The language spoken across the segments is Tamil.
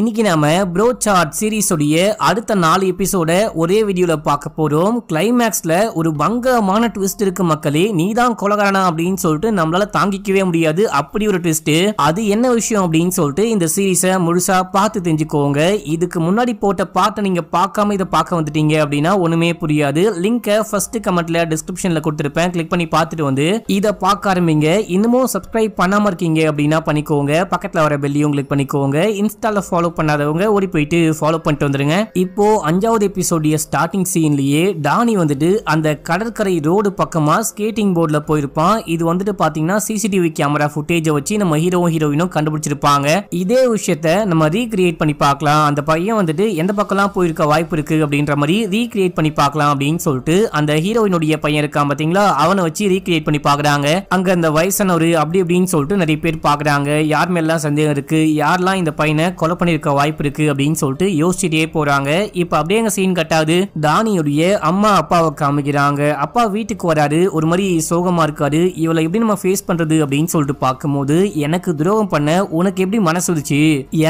இன்னைக்கு நாம ப்ரோ சார்ட் சீரீஸுடைய அடுத்த நாலு எபிசோட ஒரே வீடியோவில் பார்க்க போகிறோம் கிளைமேக்ஸ்ல ஒரு பங்கமான ட்விஸ்ட் இருக்கு மக்களே நீ தான் கொலகாரனா அப்படின்னு சொல்லிட்டு நம்மளால தாங்கிக்கவே முடியாது அப்படி ஒரு ட்விஸ்ட் அது என்ன விஷயம் அப்படின்னு சொல்லிட்டு இந்த சீரீஸ முழுசா பார்த்து தெரிஞ்சுக்கோங்க இதுக்கு முன்னாடி போட்ட பாட்டை நீங்க பார்க்காம இதை பார்க்க வந்துட்டீங்க அப்படின்னா ஒண்ணுமே புரியாது லிங்கை ஃபர்ஸ்ட் கமெண்ட்ல டிஸ்கிரிப்ஷன்ல கொடுத்துருப்பேன் கிளிக் பண்ணி பார்த்துட்டு வந்து இதை பார்க்க ஆரம்பிங்க இன்னமும் சப்ஸ்கிரைப் பண்ணாம இருக்கீங்க அப்படின்னா பண்ணிக்கோங்க பக்கத்தில் வர பெல்லியும் கிளிக் பண்ணிக்கோங்க இன்ஸ்டால ஃபாலோ பண்ணாதவங்க ஓடி போயிட்டு ஃபாலோ பண்ணிட்டு வந்துருங்க இப்போ அஞ்சாவது எபிசோடைய ஸ்டார்டிங் சீன்லயே டானி வந்துட்டு அந்த கடற்கரை ரோடு பக்கமா ஸ்கேட்டிங் போர்டில் போயிருப்பான் இது வந்துட்டு பாத்தீங்கன்னா சிசிடிவி கேமரா ஃபுட்டேஜை வச்சு நம்ம ஹீரோவும் ஹீரோயினும் கண்டுபிடிச்சிருப்பாங்க இதே விஷயத்த நம்ம ரீக்ரியேட் பண்ணி பார்க்கலாம் அந்த பையன் வந்துட்டு எந்த பக்கம்லாம் போயிருக்க வாய்ப்பு இருக்கு அப்படின்ற மாதிரி ரீக்ரியேட் பண்ணி பார்க்கலாம் அப்படின்னு சொல்லிட்டு அந்த ஹீரோயினுடைய பையன் இருக்கான் பாத்தீங்களா அவனை வச்சு ரீக்ரியேட் பண்ணி பாக்குறாங்க அங்க அந்த வயசானவர் அப்படி இப்படின்னு சொல்லிட்டு நிறைய பேர் பாக்குறாங்க யார் மேலாம் சந்தேகம் இருக்கு யாரெல்லாம் இந்த பையனை கொலை பண்ணியிருக்க வாய்ப்பு இருக்கு அப்படின்னு சொல்லிட்டு யோசிச்சுட்டே போறாங்க இப்போ அப்படியே எங்க சீன் கட்டாது தானியுடைய அம்மா அப்பாவை காமிக்கிறாங்க அப்பா வீட்டுக்கு வராரு ஒரு மாதிரி சோகமா இருக்காரு இவளை எப்படி நம்ம ஃபேஸ் பண்றது அப்படின்னு சொல்லிட்டு பார்க்கும்போது எனக்கு துரோகம் பண்ண உனக்கு எப்படி மனசு வந்துச்சு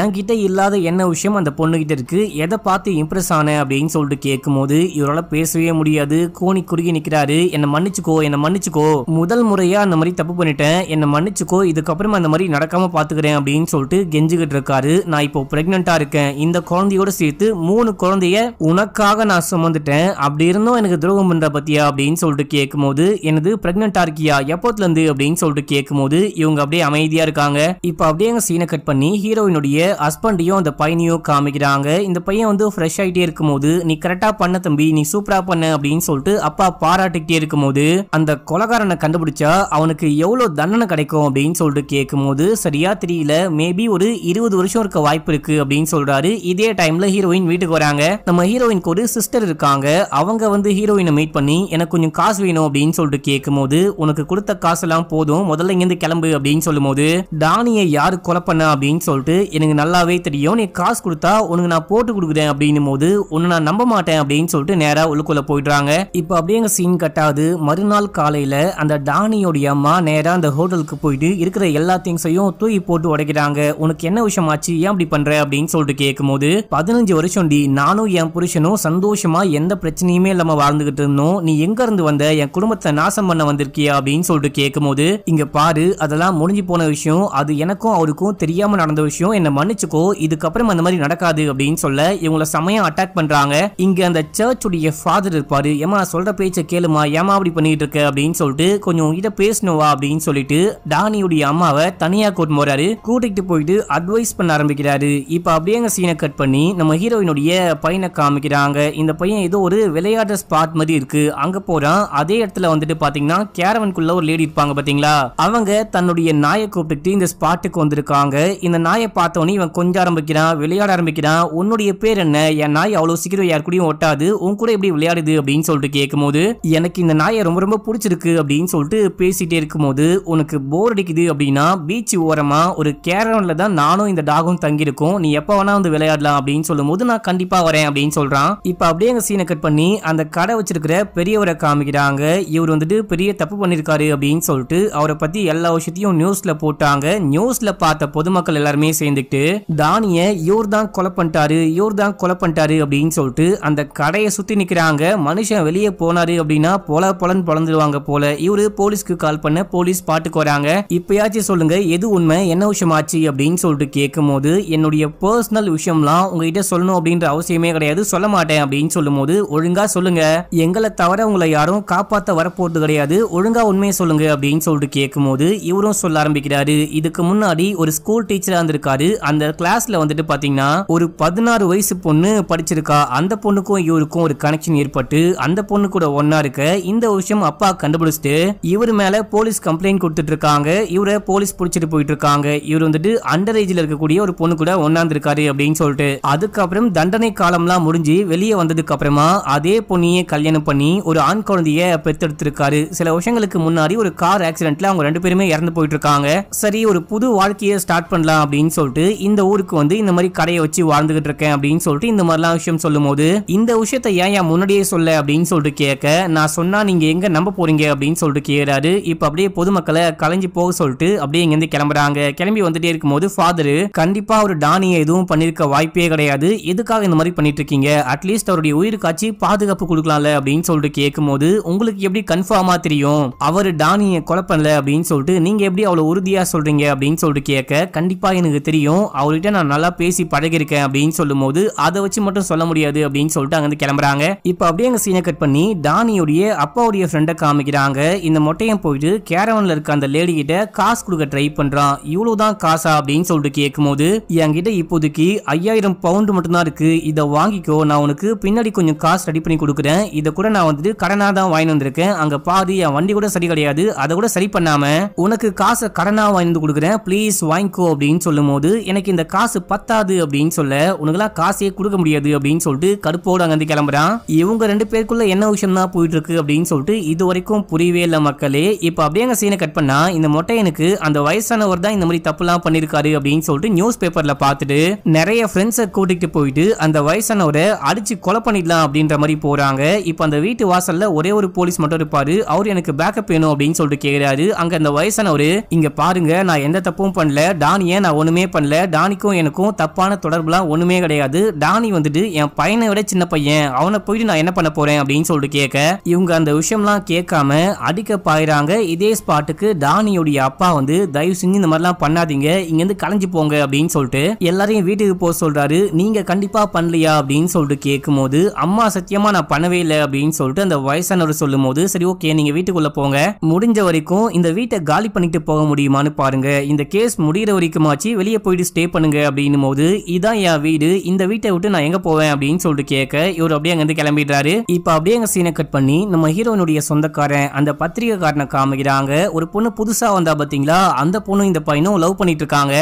என்கிட்ட இல்லாத என்ன விஷயம் அந்த கிட்ட இருக்கு எதை பார்த்து இம்ப்ரெஸ் ஆன அப்படின்னு சொல்லிட்டு கேட்கும்போது இவரால் பேசவே முடியாது கோணி குறுகி நிற்கிறாரு என்னை மன்னிச்சுக்கோ என்னை மன்னிச்சுக்கோ முதல் முறையா அந்த மாதிரி தப்பு பண்ணிட்டேன் என்னை மன்னிச்சுக்கோ இதுக்கப்புறமா அந்த மாதிரி நடக்காம பாத்துக்கிறேன் அப்படின்னு சொல்லிட்டு கெஞ்சுகிட்டு இருக்காரு நான் இப்போ பிரெக்னெண்டா இருக்கேன் இந்த குழந்தையோட சேர்த்து மூணு குழந்தைய உனக்காக நான் சுமந்துட்டேன் அப்படி இருந்தும் எனக்கு துரோகம் பண்ற பத்தியா அப்படின்னு சொல்லிட்டு கேட்கும் போது எனது பிரெக்னெண்டா இருக்கியா எப்போத்துல இருந்து அப்படின்னு சொல்லிட்டு கேட்கும் போது இவங்க அப்படியே அமைதியா இருக்காங்க இப்ப அப்படியே எங்க சீனை கட் பண்ணி ஹீரோயினுடைய ஹஸ்பண்டையும் அந்த பையனையும் காமிக்கிறாங்க இந்த பையன் வந்து ஃப்ரெஷ் ஆகிட்டே இருக்கும் போது நீ கரெக்டா பண்ண தம்பி நீ சூப்பரா பண்ண அப்படின்னு சொல்லிட்டு அப்பா பாராட்டிக்கிட்டே இருக்கும் போது அந்த கொலகாரனை கண்டுபிடிச்சா அவனுக்கு எவ்வளவு தண்டனை கிடைக்கும் அப்படின்னு சொல்லிட்டு கேட்கும் போது சரியா தெரியல மேபி ஒரு இருபது வருஷம் இருக்க வாய்ப்பு இருக்கு அப்படின்னு சொல்றாரு இதே டைம்ல ஹீரோயின் வீட்டுக்கு வராங்க நம்ம ஹீரோயினுக்கு ஒரு சிஸ்டர் இருக்காங்க அவங்க வந்து ஹீரோயினை மீட் பண்ணி எனக்கு கொஞ்சம் காசு வேணும் அப்படின்னு சொல்லிட்டு கேட்கும் போது உனக்கு கொடுத்த காசு எல்லாம் போதும் முதல்ல இங்கிருந்து கிளம்பு அப்படின்னு சொல்லும் போது டானியை யாரு கொலை பண்ண அப்படின்னு சொல்லிட்டு எனக்கு நல்லாவே தெரியும் நீ காசு கொடுத்தா உனக்கு நான் போட்டு கொடுக்குறேன் அப்படின்னும் போது உன்னை நான் நம்ப மாட்டேன் அப்படின்னு சொல்லிட்டு நேரா உள்ளுக்குள்ள போயிடுறாங்க இப்போ அப்படியே எங்க சீன் கட்டாது மறுநாள் காலையில அந்த டானியோடைய அம்மா நேரா அந்த ஹோட்டலுக்கு போயிட்டு இருக்கிற எல்லா திங்ஸையும் தூக்கி போட்டு உடைக்கிறாங்க உனக்கு என்ன விஷயம் ஆச்சு ஏன் அப்படி பண்ற பண்ற அப்படின்னு சொல்லிட்டு கேட்கும்போது பதினஞ்சு வருஷம் டி நானும் என் புருஷனும் சந்தோஷமா எந்த பிரச்சனையுமே இல்லாம வாழ்ந்துகிட்டு இருந்தோம் நீ எங்க இருந்து வந்த என் குடும்பத்தை நாசம் பண்ண வந்திருக்கியா அப்படின்னு சொல்லிட்டு கேட்கும்போது இங்க பாரு அதெல்லாம் முடிஞ்சு போன விஷயம் அது எனக்கும் அவருக்கும் தெரியாம நடந்த விஷயம் என்ன மன்னிச்சுக்கோ இதுக்கப்புறம் அந்த மாதிரி நடக்காது அப்படின்னு சொல்ல இவங்கள செமையா அட்டாக் பண்றாங்க இங்க அந்த சர்ச்சுடைய ஃபாதர் இருப்பாரு ஏமா சொல்ற பேச்சை கேளுமா ஏமா அப்படி பண்ணிட்டு இருக்க அப்படின்னு சொல்லிட்டு கொஞ்சம் இதை பேசணுவா அப்படின்னு சொல்லிட்டு டானியுடைய அம்மாவை தனியா கூட்டு போறாரு கூட்டிகிட்டு போயிட்டு அட்வைஸ் பண்ண ஆரம்பிக்கிறாரு இப்போ அப்படியேங்க சீனை கட் பண்ணி நம்ம ஹீரோயினுடைய பையனை காமிக்கிறாங்க இந்த பையன் ஏதோ ஒரு விளையாடுற ஸ்பாட் மாதிரி இருக்கு அங்க போறான் அதே இடத்துல வந்துட்டு பாத்தீங்கன்னா கேரவனுக்குள்ள ஒரு லேடி இருப்பாங்க பாத்தீங்களா அவங்க தன்னுடைய நாயை கூப்பிட்டு இந்த ஸ்பாட்டுக்கு வந்திருக்காங்க இந்த நாயை பார்த்தோன்னே இவன் கொஞ்சம் ஆரம்பிக்கிறான் விளையாட ஆரம்பிக்கிறான் உன்னுடைய பேர் என்ன என் நாய் அவ்வளவு சீக்கிரம் யார் கூடயும் ஒட்டாது உன் கூட எப்படி விளையாடுது அப்படின்னு சொல்லிட்டு கேட்கும்போது எனக்கு இந்த நாயை ரொம்ப ரொம்ப பிடிச்சிருக்கு அப்படின்னு சொல்லிட்டு பேசிட்டே இருக்கும்போது உனக்கு போர் அடிக்குது அப்படின்னா பீச் ஓரமா ஒரு கேரவன்ல தான் நானும் இந்த டாகும் தங்கியிருக்கும் இருக்கும் நீ எப்போ வேணா வந்து விளையாடலாம் அப்படின்னு சொல்லும்போது நான் கண்டிப்பா வரேன் அப்படின்னு சொல்றான் இப்போ அப்படியே எங்க சீனை கட் பண்ணி அந்த கடை வச்சிருக்கிற பெரியவரை காமிக்கிறாங்க இவர் வந்துட்டு பெரிய தப்பு பண்ணிருக்காரு அப்படின்னு சொல்லிட்டு அவரை பத்தி எல்லா விஷயத்தையும் நியூஸ்ல போட்டாங்க நியூஸ்ல பார்த்த பொதுமக்கள் எல்லாருமே சேர்ந்துட்டு தானிய இவர் தான் கொலை பண்ணிட்டாரு இவர் தான் கொலை பண்ணிட்டாரு அப்படின்னு சொல்லிட்டு அந்த கடையை சுத்தி நிக்கிறாங்க மனுஷன் வெளியே போனாரு அப்படின்னா பொல பலன் பொழந்துருவாங்க போல இவரு போலீஸ்க்கு கால் பண்ண போலீஸ் பாட்டுக்கு வராங்க இப்பயாச்சும் சொல்லுங்க எது உண்மை என்ன விஷயம் ஆச்சு அப்படின்னு சொல்லிட்டு கேட்கும் போது என்னோட என்னுடைய பர்சனல் விஷயம்லாம் உங்ககிட்ட சொல்லணும் அப்படின்ற அவசியமே கிடையாது சொல்ல மாட்டேன் அப்படின்னு சொல்லும் போது ஒழுங்கா சொல்லுங்க எங்களை தவிர உங்களை யாரும் காப்பாற்ற வரப்போறது கிடையாது ஒழுங்கா உண்மையை சொல்லுங்க அப்படின்னு சொல்லிட்டு கேட்கும் போது இவரும் சொல்ல ஆரம்பிக்கிறாரு இதுக்கு முன்னாடி ஒரு ஸ்கூல் டீச்சரா இருந்திருக்காரு அந்த கிளாஸ்ல வந்துட்டு பாத்தீங்கன்னா ஒரு பதினாறு வயசு பொண்ணு படிச்சிருக்கா அந்த பொண்ணுக்கும் இவருக்கும் ஒரு கனெக்ஷன் ஏற்பட்டு அந்த பொண்ணு கூட ஒன்னா இருக்க இந்த விஷயம் அப்பா கண்டுபிடிச்சிட்டு இவர் மேல போலீஸ் கம்ப்ளைண்ட் கொடுத்துட்டு இருக்காங்க இவரை போலீஸ் பிடிச்சிட்டு போயிட்டு இருக்காங்க இவர் வந்துட்டு அண்டர் ஏஜ்ல இருக்கக்கூடிய ஒரு பொண்ணு கூட ஒன்னாந்திருக்காரு அப்படின்னு சொல்லிட்டு அதுக்கப்புறம் தண்டனை காலம்லாம் முடிஞ்சு வெளியே வந்ததுக்கு அப்புறமா அதே பொண்ணியை கல்யாணம் பண்ணி ஒரு ஆண் குழந்தைய பெத்தெடுத்திருக்காரு சில வருஷங்களுக்கு முன்னாடி ஒரு கார் ஆக்சிடென்ட்ல அவங்க ரெண்டு பேருமே இறந்து போயிட்டு இருக்காங்க சரி ஒரு புது வாழ்க்கையை ஸ்டார்ட் பண்ணலாம் அப்படின்னு சொல்லிட்டு இந்த ஊருக்கு வந்து இந்த மாதிரி கடையை வச்சு வாழ்ந்துகிட்டு இருக்கேன் அப்படின்னு சொல்லிட்டு இந்த மாதிரிலாம் விஷயம் சொல்லும் போது இந்த விஷயத்தை ஏன் என் முன்னாடியே சொல்ல அப்படின்னு சொல்லிட்டு கேட்க நான் சொன்னா நீங்க எங்க நம்ப போறீங்க அப்படின்னு சொல்லிட்டு கேட்கிறாரு இப்ப அப்படியே பொதுமக்களை கலைஞ்சு போக சொல்லிட்டு அப்படியே இங்க இருந்து கிளம்புறாங்க கிளம்பி வந்துட்டே இருக்கும் போது ஃபாதர் கண்டிப்பா ஒரு தானியை எதுவும் பண்ணியிருக்க வாய்ப்பே கிடையாது எதுக்காக இந்த மாதிரி பண்ணிட்டு இருக்கீங்க அட்லீஸ்ட் அவருடைய உயிருக்காச்சு பாதுகாப்பு கொடுக்கலாம்ல அப்படின்னு சொல்லிட்டு கேட்கும்போது உங்களுக்கு எப்படி கன்ஃபார்மா தெரியும் அவர் டானியை கொலை பண்ணல அப்படின்னு சொல்லிட்டு நீங்க எப்படி அவ்வளவு உறுதியா சொல்றீங்க அப்படின்னு சொல்லிட்டு கேட்க கண்டிப்பா எனக்கு தெரியும் அவர்கிட்ட நான் நல்லா பேசி பழகிருக்கேன் அப்படின்னு சொல்லும் போது அதை வச்சு மட்டும் சொல்ல முடியாது அப்படின்னு சொல்லிட்டு அங்கிருந்து கிளம்புறாங்க இப்போ அப்படியே அங்க சீனை கட் பண்ணி டானியுடைய அப்பாவுடைய ஃப்ரெண்டை காமிக்கிறாங்க இந்த மொட்டையம் போயிட்டு கேரவன்ல இருக்க அந்த லேடி கிட்ட காசு கொடுக்க ட்ரை பண்றான் இவ்வளவுதான் காசா அப்படின்னு சொல்லிட்டு கேட்கும்போது எங்க என்கிட்ட இப்போதைக்கு ஐயாயிரம் பவுண்டு மட்டும்தான் இருக்குது இதை வாங்கிக்கோ நான் உனக்கு பின்னாடி கொஞ்சம் காசு ரெடி பண்ணி கொடுக்குறேன் இதை கூட நான் வந்துட்டு கடனாக தான் வாங்கி வந்திருக்கேன் அங்கே பாதி என் வண்டி கூட சரி கிடையாது அதை கூட சரி பண்ணாமல் உனக்கு காசை கடனாக வாங்கி வந்து கொடுக்குறேன் ப்ளீஸ் வாங்கிக்கோ அப்படின்னு சொல்லும் போது எனக்கு இந்த காசு பத்தாது அப்படின்னு சொல்ல உனக்குலாம் காசே கொடுக்க முடியாது அப்படின்னு சொல்லிட்டு கடுப்போடு அங்கேருந்து கிளம்புறான் இவங்க ரெண்டு பேருக்குள்ள என்ன விஷயம் தான் போயிட்டு இருக்கு அப்படின்னு சொல்லிட்டு இது வரைக்கும் புரியவே இல்லை மக்களே இப்போ அப்படியே அங்கே சீனை கட் பண்ணா இந்த மொட்டையனுக்கு அந்த வயசானவர் தான் இந்த மாதிரி தப்புலாம் பண்ணியிருக்காரு அப்படின்னு சொல்லிட்டு நியூஸ் பேப்பரில் பார்த்துட்டு நிறைய ஃப்ரெண்ட்ஸை கூட்டிகிட்டு போயிட்டு அந்த வயசானவரை அடிச்சு கொலை பண்ணிடலாம் அப்படின்ற மாதிரி போகிறாங்க இப்போ அந்த வீட்டு வாசலில் ஒரே ஒரு போலீஸ் மட்டும் இருப்பாரு அவர் எனக்கு பேக்கப் வேணும் அப்படின்னு சொல்லிட்டு கேட்குறாரு அங்கே அந்த வயசானவர் இங்கே பாருங்க நான் எந்த தப்பும் பண்ணல டானியை நான் ஒன்றுமே பண்ணல டானிக்கும் எனக்கும் தப்பான தொடர்புலாம் ஒன்றுமே கிடையாது டானி வந்துட்டு என் பையனை விட சின்ன பையன் அவனை போயிட்டு நான் என்ன பண்ண போகிறேன் அப்படின்னு சொல்லிட்டு கேட்க இவங்க அந்த விஷயம்லாம் கேட்காம அடிக்க பாயிறாங்க இதே ஸ்பாட்டுக்கு டானியோடைய அப்பா வந்து தயவு செஞ்சு இந்த மாதிரிலாம் பண்ணாதீங்க இங்கேருந்து கலைஞ்சு போங்க அப்படின்னு சொல்லிட்டு எல்லாரையும் வீட்டுக்கு போக சொல்கிறாரு நீங்கள் கண்டிப்பாக பண்ணலையா அப்படின்னு சொல்லிட்டு கேட்கும் போது அம்மா சத்தியமாக நான் பண்ணவே இல்லை அப்படின்னு சொல்லிட்டு அந்த வயசானவர் சொல்லும் போது சரி ஓகே நீங்கள் வீட்டுக்குள்ளே போங்க முடிஞ்ச வரைக்கும் இந்த வீட்டை காலி பண்ணிட்டு போக முடியுமான்னு பாருங்க இந்த கேஸ் முடிகிற வரைக்குமாச்சு வெளியே போயிட்டு ஸ்டே பண்ணுங்க அப்படின்னும் போது இதான் என் வீடு இந்த வீட்டை விட்டு நான் எங்கே போவேன் அப்படின்னு சொல்லிட்டு கேட்க இவர் அப்படியே அங்கேருந்து கிளம்பிடுறாரு இப்போ அப்படியே அங்க சீனை கட் பண்ணி நம்ம ஹீரோனுடைய சொந்தக்காரன் அந்த பத்திரிகைக்காரனை காமிக்கிறாங்க ஒரு பொண்ணு புதுசாக வந்தா பார்த்தீங்களா அந்த பொண்ணு இந்த பையனும் லவ் பண்ணிட்டு இருக்காங்க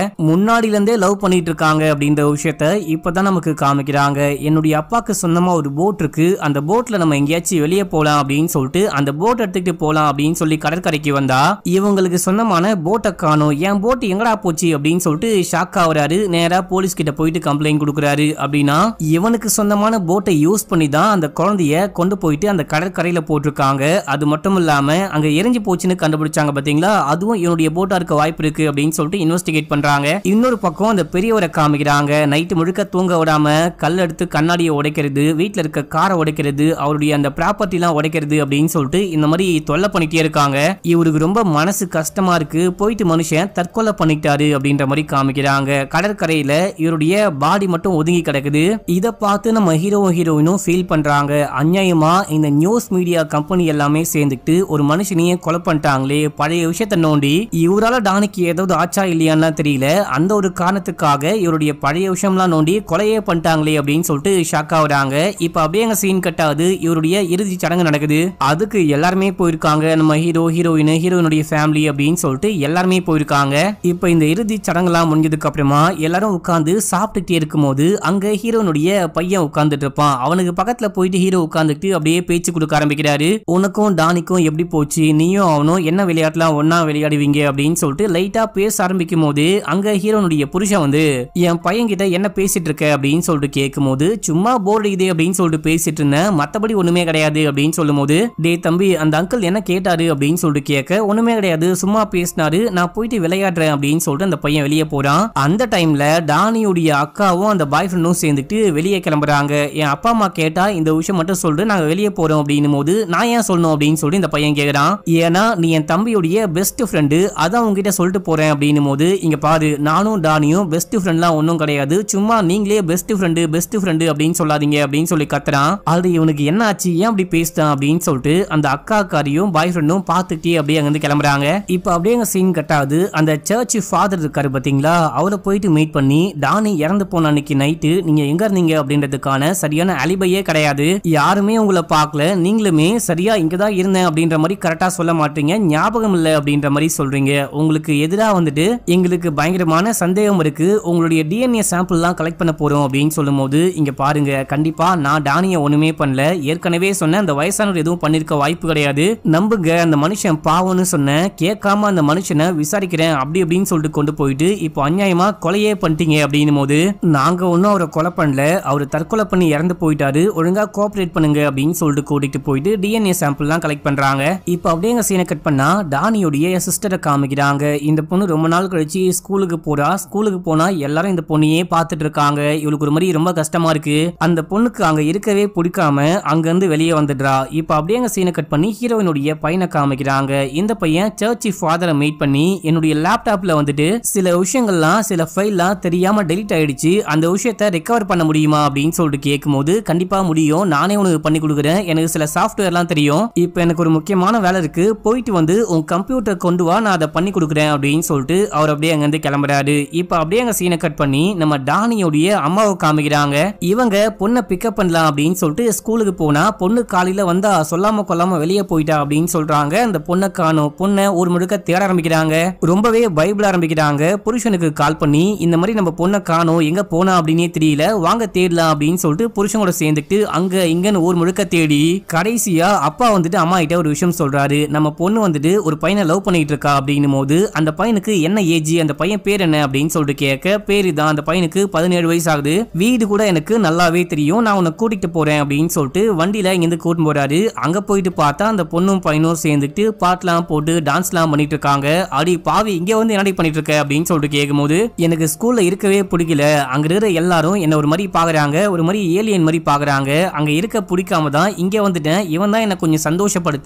இருந்தே லவ் பண்ணிட்டு பண்ணிட்டு இருக்காங்க அப்படின்ற விஷயத்த இப்போ தான் நமக்கு காமிக்கிறாங்க என்னுடைய அப்பாவுக்கு சொந்தமாக ஒரு போட் இருக்கு அந்த போட்டில் நம்ம எங்கேயாச்சும் வெளியே போகலாம் அப்படின்னு சொல்லிட்டு அந்த போட் எடுத்துக்கிட்டு போகலாம் அப்படின்னு சொல்லி கடற்கரைக்கு வந்தா இவங்களுக்கு சொந்தமான போட்டை காணும் என் போட் எங்கடா போச்சு அப்படின்னு சொல்லிட்டு ஷாக் ஆகுறாரு நேராக போலீஸ் கிட்ட போயிட்டு கம்ப்ளைண்ட் கொடுக்குறாரு அப்படின்னா இவனுக்கு சொந்தமான போட்டை யூஸ் பண்ணி தான் அந்த குழந்தைய கொண்டு போயிட்டு அந்த கடற்கரையில் போட்டிருக்காங்க அது மட்டும் இல்லாமல் அங்கே எரிஞ்சு போச்சுன்னு கண்டுபிடிச்சாங்க பார்த்தீங்களா அதுவும் இவனுடைய போட்டாக இருக்க வாய்ப்பு இருக்கு அப்படின்னு சொல்லிட்டு இன்வெஸ்டிகேட் பண்ணுறாங்க இன்னொரு பக்கம் அந்த பெரிய உர காமிக்கிறாங்க நைட்டு முழுக்க தூங்க விடாம கல் எடுத்து கண்ணாடியை உடைக்கிறது வீட்டில் இருக்க காரை உடைக்கிறது அவருடைய அந்த ப்ராப்பர்ட்டிலாம் உடைக்கிறது அப்படின்னு சொல்லிட்டு இந்த மாதிரி தொல்லை பண்ணிட்டே இருக்காங்க இவருக்கு ரொம்ப மனசு கஷ்டமா இருக்கு போயிட்டு மனுஷன் தற்கொலை பண்ணிட்டாரு அப்படின்ற மாதிரி காமிக்கிறாங்க கடற்கரையில இவருடைய பாடி மட்டும் ஒதுங்கி கிடக்குது இதை பார்த்து நம்ம ஹீரோ ஹீரோயினும் ஃபீல் பண்றாங்க அநியாயமா இந்த நியூஸ் மீடியா கம்பெனி எல்லாமே சேர்ந்துட்டு ஒரு மனுஷனையே கொலை பண்ணிட்டாங்களே பழைய விஷயத்த நோண்டி இவரால டானிக்கு ஏதாவது ஆச்சா இல்லையான்னு தெரியல அந்த ஒரு காரணத்துக்காக இவருடைய பழைய விஷயம்லாம் நோண்டி கொலையே பண்ணிட்டாங்களே அப்படின்னு சொல்லிட்டு ஷாக் ஆகுறாங்க இப்ப அப்படியே அங்க சீன் கட் ஆகுது இவருடைய இறுதி சடங்கு நடக்குது அதுக்கு எல்லாருமே போயிருக்காங்க நம்ம ஹீரோ ஹீரோயின் ஹீரோயினுடைய ஃபேமிலி அப்படின்னு சொல்லிட்டு எல்லாருமே போயிருக்காங்க இப்ப இந்த இறுதி சடங்கு எல்லாம் முடிஞ்சதுக்கு அப்புறமா எல்லாரும் உட்காந்து சாப்பிட்டுட்டே இருக்கும்போது அங்க ஹீரோனுடைய பையன் உட்காந்துட்டு இருப்பான் அவனுக்கு பக்கத்துல போயிட்டு ஹீரோ உட்காந்துட்டு அப்படியே பேச்சு கொடுக்க ஆரம்பிக்கிறாரு உனக்கும் டானிக்கும் எப்படி போச்சு நீயும் அவனும் என்ன விளையாட்டுலாம் ஒன்னா விளையாடுவீங்க அப்படின்னு சொல்லிட்டு லைட்டா பேச ஆரம்பிக்கும் போது அங்க ஹீரோனுடைய புருஷன் வந்து என் பையன் கிட்ட என்ன பேசிட்டு இருக்க அப்படின்னு சொல்லிட்டு கேட்கும் போது சும்மா போர் அடிக்குது அப்படின்னு சொல்லிட்டு பேசிட்டு இருந்தேன் மத்தபடி ஒண்ணுமே கிடையாது அப்படின்னு சொல்லும் போது டே தம்பி அந்த அங்கிள் என்ன கேட்டாரு அப்படின்னு சொல்லிட்டு கேட்க ஒண்ணுமே கிடையாது சும்மா பேசினாரு நான் போயிட்டு விளையாடுறேன் அப்படின்னு சொல்லிட்டு அந்த பையன் வெளியே போறான் அந்த டைம்ல டானியுடைய அக்காவும் அந்த பாய் ஃப்ரெண்டும் சேர்ந்துட்டு வெளியே கிளம்புறாங்க என் அப்பா அம்மா கேட்டா இந்த விஷயம் மட்டும் சொல்லிட்டு நாங்க வெளியே போறோம் அப்படின்னு போது நான் ஏன் சொல்லணும் அப்படின்னு சொல்லி இந்த பையன் கேக்குறான் ஏன்னா நீ என் தம்பியுடைய பெஸ்ட் ஃப்ரெண்டு அதான் உங்ககிட்ட சொல்லிட்டு போறேன் அப்படின்னு போது இங்க பாரு நானும் டானியும் பெஸ்ட் பெஸ்ட் ஃப்ரெண்ட்லாம் ஒன்றும் கிடையாது சும்மா நீங்களே பெஸ்ட் ஃப்ரெண்டு பெஸ்ட் ஃப்ரெண்டு அப்படின்னு சொல்லாதீங்க அப்படின்னு சொல்லி கத்துறான் அது இவனுக்கு என்ன ஆச்சு ஏன் அப்படி பேசிட்டான் அப்படின்னு சொல்லிட்டு அந்த அக்கா காரியும் பாய் ஃப்ரெண்டும் பார்த்துட்டே அப்படியே அங்கிருந்து கிளம்புறாங்க இப்போ அப்படியே அங்கே சீன் கட்டாது அந்த சர்ச் ஃபாதர் இருக்காரு பார்த்தீங்களா அவரை போயிட்டு மீட் பண்ணி டானி இறந்து போன அன்னைக்கு நைட்டு நீங்க எங்க இருந்தீங்க அப்படின்றதுக்கான சரியான அலிபையே கிடையாது யாருமே உங்களை பார்க்கல நீங்களுமே சரியா தான் இருந்தேன் அப்படின்ற மாதிரி கரெக்டாக சொல்ல மாட்டீங்க ஞாபகம் இல்லை அப்படின்ற மாதிரி சொல்றீங்க உங்களுக்கு எதிராக வந்துட்டு எங்களுக்கு பயங்கரமான சந்தேகம் இருக்கு உங்களுடைய டிஎன்ஏ சாம்பிள்லாம் கலெக்ட் பண்ண போகிறோம் அப்படின்னு சொல்லும்போது இங்கே பாருங்கள் கண்டிப்பாக நான் டானியை ஒன்றுமே பண்ணல ஏற்கனவே சொன்ன அந்த வயசானவர் எதுவும் பண்ணியிருக்க வாய்ப்பு கிடையாது நம்புங்க அந்த மனுஷன் பாவம்னு சொன்னேன் கேட்காம அந்த மனுஷனை விசாரிக்கிறேன் அப்படி அப்படின்னு சொல்லிட்டு கொண்டு போயிட்டு இப்போ அநியாயமாக கொலையே பண்ணிட்டீங்க அப்படின்னும் போது நாங்கள் ஒன்றும் அவரை கொலை பண்ணல அவர் தற்கொலை பண்ணி இறந்து போயிட்டாரு ஒழுங்காக கோஆப்ரேட் பண்ணுங்க அப்படின்னு சொல்லிட்டு கூட்டிகிட்டு போயிட்டு டிஎன்ஏ சாம்பிள்லாம் கலெக்ட் பண்ணுறாங்க இப்போ அப்படியே எங்கள் சீனை கட் பண்ணால் டானியோடைய சிஸ்டரை காமிக்கிறாங்க இந்த பொண்ணு ரொம்ப நாள் கழிச்சு ஸ்கூலுக்கு போகிறா ஸ்கூலுக்கு போனால் எல்லாரும் இந்த பொண்ணையே பார்த்துட்டு இருக்காங்க இவளுக்கு ஒரு மாதிரி ரொம்ப கஷ்டமா இருக்கு அந்த பொண்ணுக்கு அங்க இருக்கவே பிடிக்காம அங்கிருந்து வெளியே வந்துடுறா இப்ப அப்படியே அங்க சீனை கட் பண்ணி ஹீரோயினுடைய பையனை காமிக்கிறாங்க இந்த பையன் சர்ச்சி ஃபாதரை மீட் பண்ணி என்னுடைய லேப்டாப்ல வந்துட்டு சில விஷயங்கள்லாம் சில ஃபைல்லாம் தெரியாம டெலிட் ஆயிடுச்சு அந்த விஷயத்த ரெக்கவர் பண்ண முடியுமா அப்படின்னு சொல்லிட்டு கேட்கும்போது கண்டிப்பா முடியும் நானே உனக்கு பண்ணி கொடுக்குறேன் எனக்கு சில சாஃப்ட்வேர்லாம் தெரியும் இப்போ எனக்கு ஒரு முக்கியமான வேலை இருக்கு போயிட்டு வந்து உன் கம்ப்யூட்டர் கொண்டு வா நான் அதை பண்ணி கொடுக்குறேன் அப்படின்னு சொல்லிட்டு அவர் அப்படியே இருந்து கிளம்புறாரு இப்போ அப்படியே அங்கே சீனை கட் பண்ணி நம்ம டானியோடைய அம்மாவை காமிக்கிறாங்க இவங்க பொண்ணை பிக்கப் பண்ணலாம் அப்படின்னு சொல்லிட்டு ஸ்கூலுக்கு போனா பொண்ணு காலையில வந்தா சொல்லாம கொல்லாம வெளியே போயிட்டா அப்படின்னு சொல்றாங்க அந்த பொண்ணை காணும் பொண்ணை ஒரு முழுக்க தேட ஆரம்பிக்கிறாங்க ரொம்பவே பைபிள் ஆரம்பிக்கிறாங்க புருஷனுக்கு கால் பண்ணி இந்த மாதிரி நம்ம பொண்ணை காணும் எங்க போனா அப்படின்னே தெரியல வாங்க தேடலாம் அப்படின்னு சொல்லிட்டு புருஷனோட சேர்ந்துட்டு அங்க இங்கன்னு ஊர் முழுக்க தேடி கடைசியா அப்பா வந்துட்டு அம்மா கிட்ட ஒரு விஷயம் சொல்றாரு நம்ம பொண்ணு வந்துட்டு ஒரு பையனை லவ் பண்ணிட்டு இருக்கா அப்படின்னும் போது அந்த பையனுக்கு என்ன ஏஜ் அந்த பையன் பேர் என்ன அப்படின்னு சொல்லிட்டு கேட்க பேரு தான் அந்த பையனுக்கு பதினேழு வயசு ஆகுது வீடு கூட எனக்கு நல்லாவே தெரியும் நான் உன்னை கூட்டிட்டு போறேன் அப்படின்னு சொல்லிட்டு வண்டியில இங்கிருந்து கூட்டு போறாரு அங்க போயிட்டு பார்த்தா அந்த பொண்ணும் பையனும் சேர்ந்துட்டு பாட்டுலாம் போட்டு டான்ஸ்லாம் பண்ணிட்டு இருக்காங்க அடி பாவி இங்க வந்து என்னடி பண்ணிட்டு இருக்க அப்படின்னு சொல்லிட்டு கேட்கும்போது எனக்கு ஸ்கூல்ல இருக்கவே பிடிக்கல அங்க இருக்கிற எல்லாரும் என்ன ஒரு மாதிரி பாக்குறாங்க ஒரு மாதிரி ஏலியன் மாதிரி பாக்குறாங்க அங்க இருக்க பிடிக்காம தான் இங்க வந்துட்டேன் இவன் தான் என்ன கொஞ்சம் சந்தோஷப்படுத்த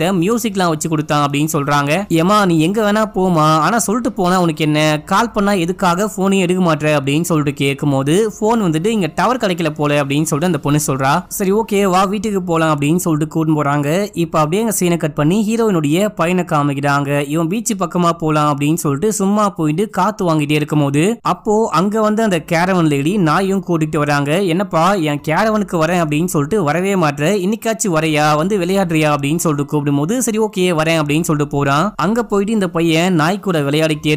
எல்லாம் வச்சு கொடுத்தான் அப்படின்னு சொல்றாங்க ஏமா நீ எங்க வேணா போமா ஆனா சொல்லிட்டு போனா உனக்கு என்ன கால் பண்ணா எதுக்காக போனையும் எடுக்க மாட்டேன் காட்டுற அப்படின்னு சொல்லிட்டு கேட்கும்போது ஃபோன் வந்துட்டு இங்கே டவர் கிடைக்கல போல அப்படின்னு சொல்லிட்டு அந்த பொண்ணு சொல்றா சரி ஓகே வா வீட்டுக்கு போகலாம் அப்படின்னு சொல்லிட்டு கூட்டு போகிறாங்க இப்போ அப்படியே எங்கள் சீனை கட் பண்ணி ஹீரோயினுடைய பையனை காமிக்கிறாங்க இவன் பீச் பக்கமாக போகலாம் அப்படின்னு சொல்லிட்டு சும்மா போயிட்டு காற்று வாங்கிட்டே இருக்கும்போது அப்போது அங்கே வந்து அந்த கேரவன் லேடி நாயும் கூட்டிகிட்டு வராங்க என்னப்பா என் கேரவனுக்கு வரேன் அப்படின்னு சொல்லிட்டு வரவே மாட்டேன் இன்னைக்காச்சும் வரையா வந்து விளையாடுறியா அப்படின்னு சொல்லிட்டு கூப்பிடும்போது சரி ஓகே வரேன் அப்படின்னு சொல்லிட்டு போகிறான் அங்கே போயிட்டு இந்த பையன் நாய் கூட